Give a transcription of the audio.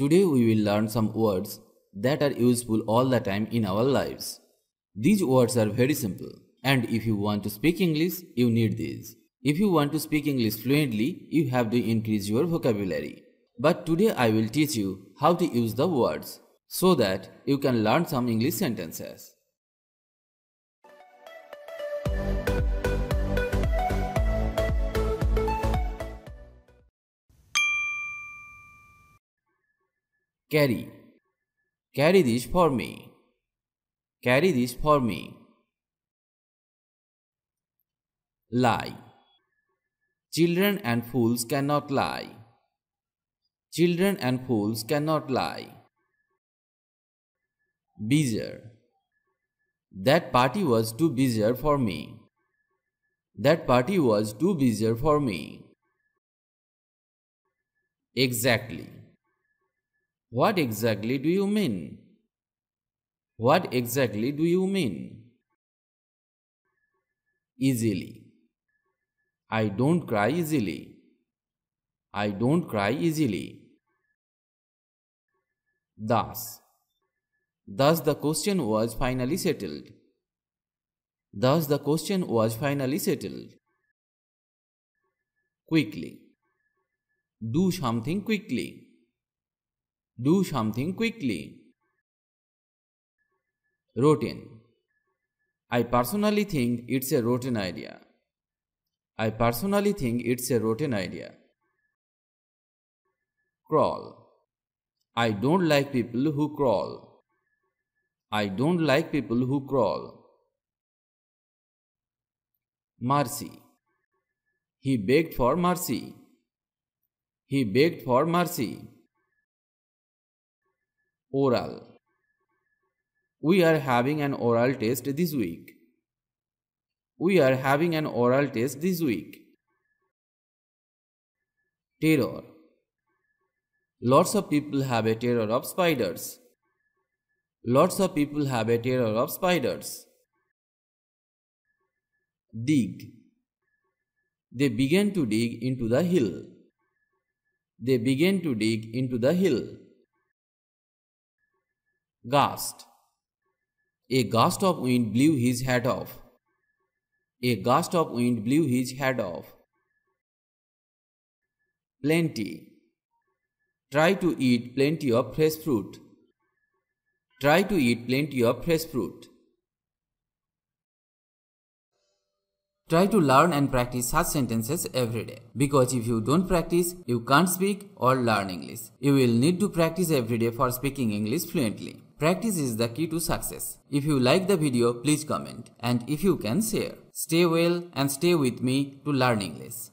Today we will learn some words that are useful all the time in our lives. These words are very simple and if you want to speak English, you need these. If you want to speak English fluently, you have to increase your vocabulary. But today I will teach you how to use the words so that you can learn some English sentences. carry carry this for me carry this for me lie children and fools cannot lie children and fools cannot lie bizarre that party was too bizarre for me that party was too bizarre for me exactly what exactly do you mean? What exactly do you mean? Easily. I don't cry easily. I don't cry easily. Thus. Thus the question was finally settled. Thus the question was finally settled. Quickly. Do something quickly. Do something quickly. Routine. I personally think it's a rotten idea. I personally think it's a rotten idea. Crawl. I don't like people who crawl. I don't like people who crawl. Mercy. He begged for mercy. He begged for mercy oral. We are having an oral test this week. We are having an oral test this week. Terror. Lots of people have a terror of spiders. Lots of people have a terror of spiders. Dig. They began to dig into the hill. They began to dig into the hill. Gust. A gust of wind blew his hat off. A gust of wind blew his hat off. Plenty. Try to eat plenty of fresh fruit. Try to eat plenty of fresh fruit. Try to learn and practice such sentences every day. Because if you don't practice, you can't speak or learn English. You will need to practice every day for speaking English fluently. Practice is the key to success. If you like the video, please comment and if you can share. Stay well and stay with me to learn English.